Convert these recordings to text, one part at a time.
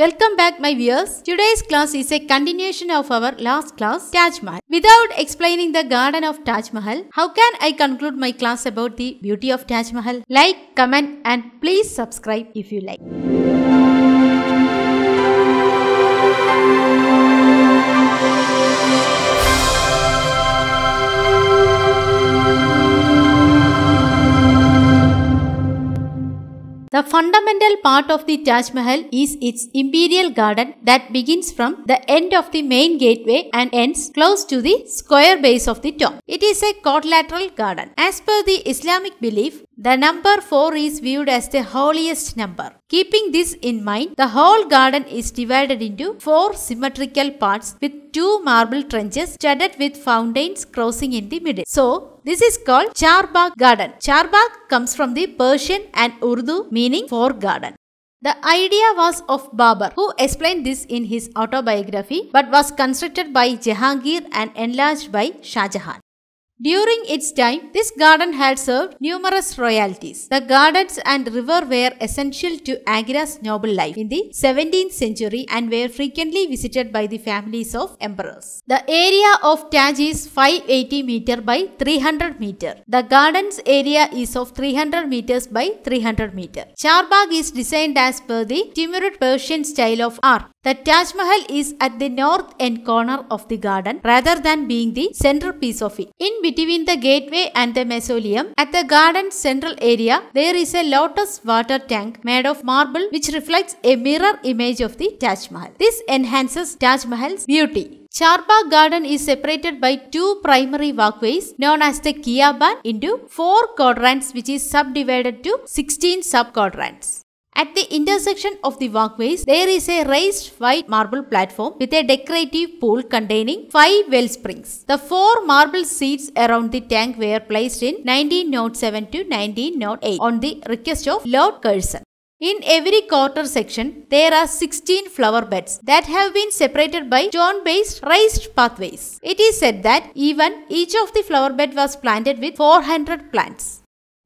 Welcome back my viewers. Today's class is a continuation of our last class Taj Mahal. Without explaining the garden of Taj Mahal, how can I conclude my class about the beauty of Taj Mahal? Like, comment and please subscribe if you like. The fundamental part of the Taj Mahal is its imperial garden that begins from the end of the main gateway and ends close to the square base of the tomb. It is a quadrilateral garden. As per the Islamic belief, the number 4 is viewed as the holiest number. Keeping this in mind, the whole garden is divided into four symmetrical parts with two marble trenches studded with fountains crossing in the middle. So, this is called Charbagh Garden. Charbagh comes from the Persian and Urdu meaning four garden. The idea was of Babur, who explained this in his autobiography but was constructed by Jahangir and enlarged by Shah Jahan. During its time, this garden had served numerous royalties. The gardens and river were essential to Agra's noble life in the 17th century and were frequently visited by the families of emperors. The area of Taj is 580 meter by 300 meter. The garden's area is of 300 meters by 300 meter. Charbagh is designed as per the Timurid Persian style of art. The Taj Mahal is at the north end corner of the garden rather than being the centerpiece of it. In between the gateway and the mausoleum, at the garden's central area, there is a lotus water tank made of marble which reflects a mirror image of the Taj Mahal. This enhances Taj Mahal's beauty. Charbagh Garden is separated by two primary walkways known as the Kiaban into four quadrants which is subdivided to 16 sub-quadrants. At the intersection of the walkways, there is a raised white marble platform with a decorative pool containing five well springs. The four marble seats around the tank were placed in 1907 to 1908 on the request of Lord Curzon. In every quarter section, there are 16 flower beds that have been separated by stone-based raised pathways. It is said that even each of the flower bed was planted with 400 plants.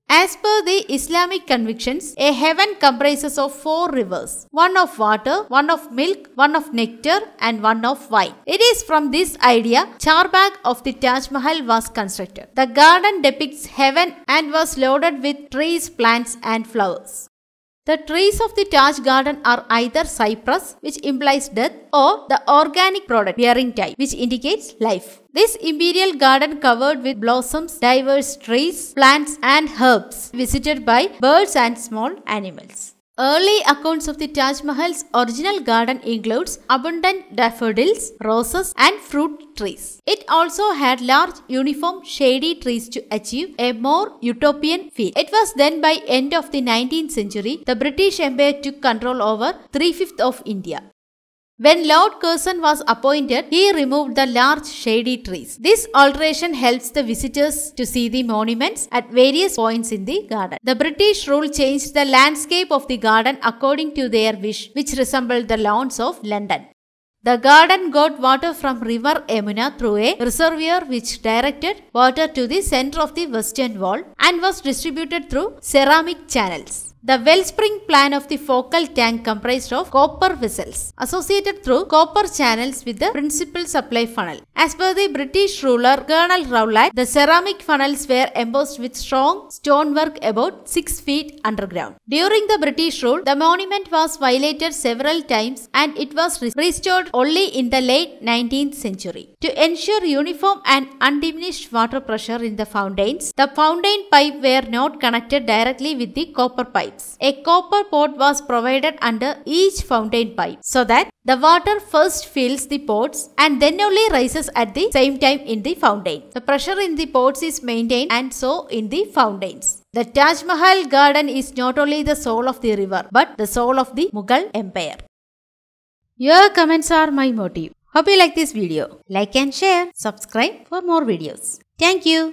As per the Islamic convictions, a heaven comprises of four rivers, one of water, one of milk, one of nectar and one of wine. It is from this idea Charbagh of the Taj Mahal was constructed. The garden depicts heaven and was loaded with trees, plants and flowers. The trees of the Taj garden are either cypress, which implies death, or the organic product bearing type, which indicates life. This imperial garden covered with blossoms, diverse trees, plants and herbs visited by birds and small animals. Early accounts of the Taj Mahal's original garden includes abundant daffodils, roses and fruit trees. It also had large uniform shady trees to achieve a more utopian feel. It was then by end of the 19th century the British Empire took control over three-fifths of India. When Lord Curzon was appointed, he removed the large shady trees. This alteration helps the visitors to see the monuments at various points in the garden. The British rule changed the landscape of the garden according to their wish, which resembled the lawns of London. The garden got water from river Emuna through a reservoir which directed water to the center of the western wall and was distributed through ceramic channels. The wellspring plan of the focal tank comprised of copper vessels associated through copper channels with the principal supply funnel. As per the British ruler Colonel Rowlatt, the ceramic funnels were embossed with strong stonework about 6 feet underground. During the British rule, the monument was violated several times and it was restored only in the late 19th century. To ensure uniform and undiminished water pressure in the fountains, the fountain pipe were not connected directly with the copper pipes. A copper pot was provided under each fountain pipe so that the water first fills the pots and then only rises at the same time in the fountain. The pressure in the pots is maintained and so in the fountains. The Taj Mahal garden is not only the soul of the river but the soul of the Mughal empire. Your comments are my motive. Hope you like this video. Like and share. Subscribe for more videos. Thank you.